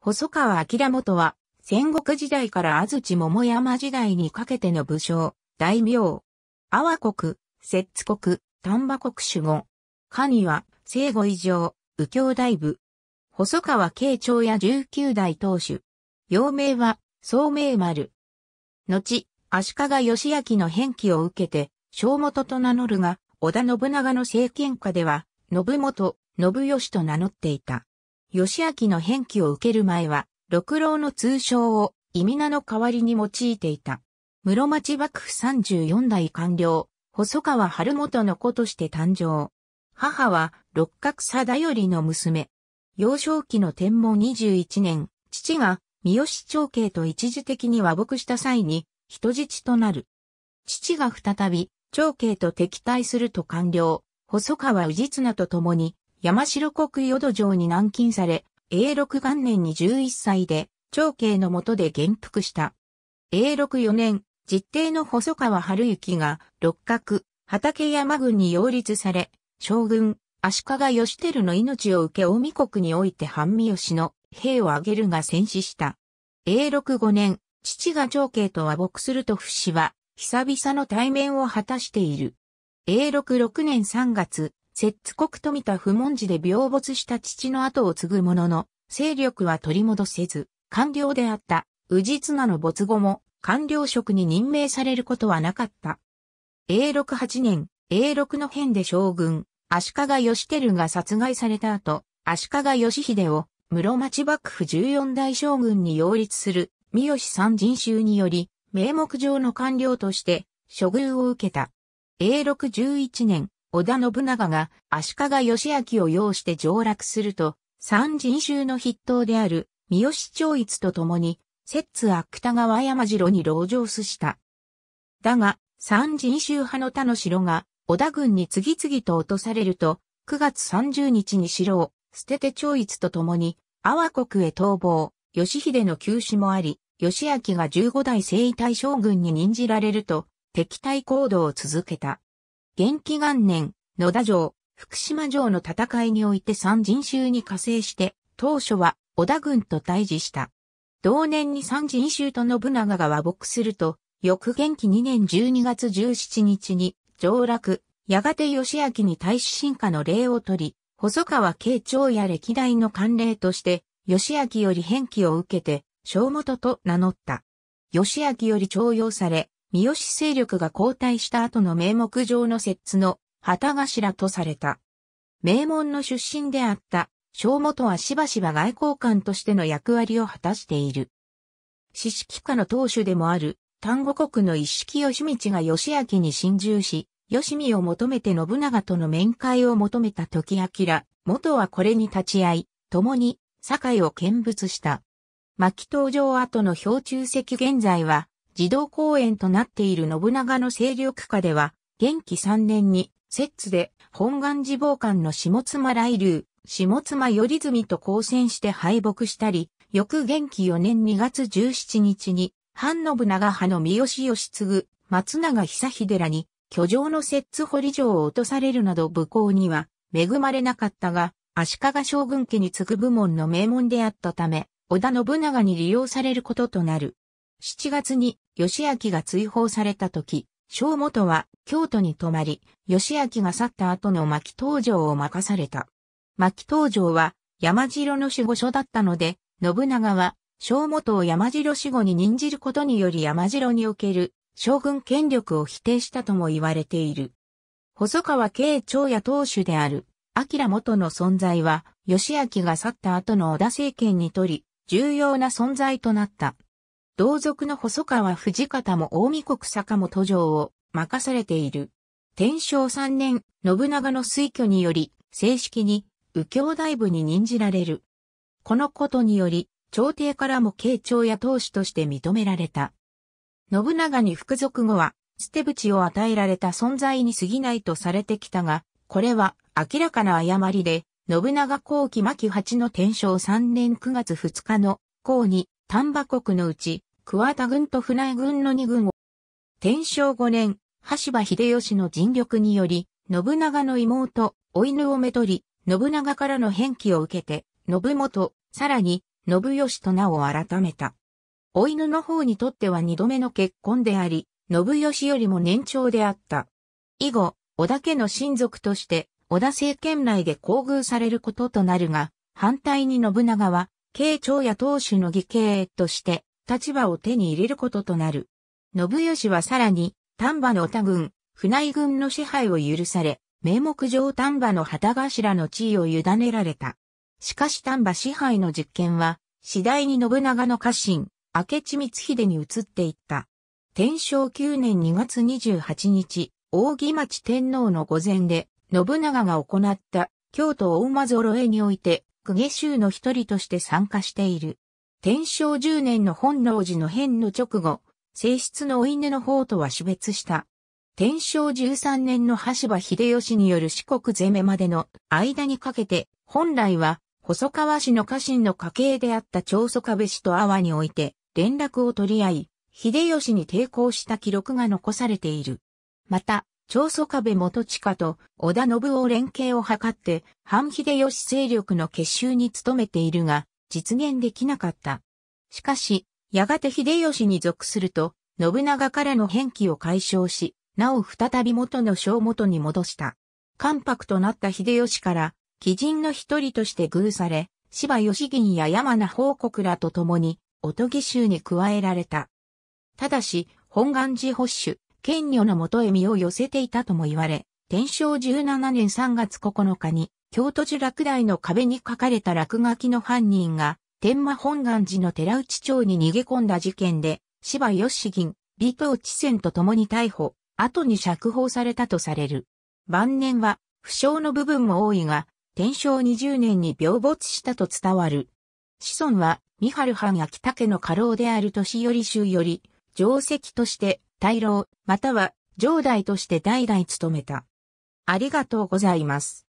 細川明元は、戦国時代から安土桃山時代にかけての武将、大名。阿波国、摂津国、丹波国守護。下には、聖護以上、右京大部。細川慶長や19代当主。幼名は、聡明丸。後、足利義明の返記を受けて、小元と名乗るが、織田信長の政権下では、信元、信義と名乗っていた。義明の返記を受ける前は、六郎の通称を、意味名の代わりに用いていた。室町幕府34代官僚、細川春元の子として誕生。母は六角貞頼の娘。幼少期の天文21年、父が三好長慶と一時的に和睦した際に人質となる。父が再び長慶と敵対すると官僚、細川氏綱と共に山城国淀城に軟禁され、永禄元年に11歳で、長慶の下で元服した。永禄4年、実定の細川春之が、六角、畠山軍に擁立され、将軍、足利義輝の命を受け近江国において半身吉の兵を挙げるが戦死した。永禄5年、父が長慶と和睦すると不死は、久々の対面を果たしている。永禄6年3月、摂津国富田不文寺で病没した父の後を継ぐものの、勢力は取り戻せず、官僚であった、宇治綱の没後も、官僚職に任命されることはなかった。永禄8年、永禄の変で将軍、足利義輝が殺害された後、足利義秀を、室町幕府14代将軍に擁立する、三好三人衆により、名目上の官僚として、処遇を受けた。永禄11年、織田信長が足利義明を擁して上洛すると、三人衆の筆頭である三好長逸と共に、摂津芥川山城に籠城すした。だが、三人衆派の他の城が、織田軍に次々と落とされると、9月30日に城を捨てて長逸と共に、阿波国へ逃亡、義秀の急死もあり、義明が15代征夷大将軍に任じられると、敵対行動を続けた。元気元年、野田城、福島城の戦いにおいて三人衆に加勢して、当初は織田軍と対峙した。同年に三人衆と信長が和睦すると、翌元気2年12月17日に、上落、やがて義明に大使進化の礼を取り、細川慶長や歴代の慣例として、義明より返記を受けて、小元と名乗った。義明より徴用され、三好勢力が交代した後の名目上の摂津の旗頭とされた。名門の出身であった小元はしばしば外交官としての役割を果たしている。四式家の当主でもある丹後国の一式義道が義明に侵入し、義見を求めて信長との面会を求めた時明、元はこれに立ち会い、共に、堺を見物した。巻登場後の氷中石現在は、児童公園となっている信長の勢力下では、元気3年に、摂津で本願寺防間の下妻来流、下妻頼住と交戦して敗北したり、翌元気4年2月17日に、藩信長派の三好義継、松永久秀らに、居城の摂津堀城を落とされるなど武功には恵まれなかったが、足利将軍家に次ぐ部門の名門であったため、織田信長に利用されることとなる。7月に義明が追放された時、正元は京都に泊まり、義明が去った後の牧東城を任された。牧東城は山城の守護所だったので、信長は正元を山城守護に任じることにより山城における将軍権力を否定したとも言われている。細川慶長や当主である、明元の存在は、義明が去った後の織田政権にとり、重要な存在となった。同族の細川藤方も大見国坂本城を任されている。天正3年、信長の推挙により、正式に右京大部に任じられる。このことにより、朝廷からも慶長や当主として認められた。信長に服属後は、捨て淵を与えられた存在に過ぎないとされてきたが、これは明らかな誤りで、信長後期末期8の天正3年9月2日の、後に丹波国のうち、桑田軍と船井軍の二軍を。天正五年、橋場秀吉の尽力により、信長の妹、お犬をめとり、信長からの返記を受けて、信元、さらに、信義と名を改めた。お犬の方にとっては二度目の結婚であり、信義よりも年長であった。以後、織田家の親族として、織田政権内で厚遇されることとなるが、反対に信長は、慶長や当主の義兄として、立場を手に入れることとなる。信義はさらに、丹波の他軍、船井軍の支配を許され、名目上丹波の旗頭の地位を委ねられた。しかし丹波支配の実権は、次第に信長の家臣、明智光秀に移っていった。天正9年2月28日、大木町天皇の御前で、信長が行った京都大間揃えにおいて、公家衆の一人として参加している。天正十年の本能寺の変の直後、正室のお稲の方とは死別した。天正十三年の羽柴秀吉による四国攻めまでの間にかけて、本来は細川氏の家臣の家系であった長宗我部氏と阿波において連絡を取り合い、秀吉に抵抗した記録が残されている。また、長宗我部元親と織田信夫連携を図って、反秀吉勢力の結集に努めているが、実現できなかった。しかし、やがて秀吉に属すると、信長からの返記を解消し、なお再び元の小元に戻した。関白となった秀吉から、貴人の一人として偶され、芝義銀や山名報告らと共に、おとぎ衆に加えられた。ただし、本願寺保守、権女のもとへ身を寄せていたとも言われ、天正17年3月9日に、京都寺落台の壁に書かれた落書きの犯人が、天馬本願寺の寺内町に逃げ込んだ事件で、芝義銀、尾藤知仙と共に逮捕、後に釈放されたとされる。晩年は、不詳の部分も多いが、天正20年に病没したと伝わる。子孫は、三春藩や北家の家老である年寄衆より、定石として、大老、または、上代として代々務めた。ありがとうございます。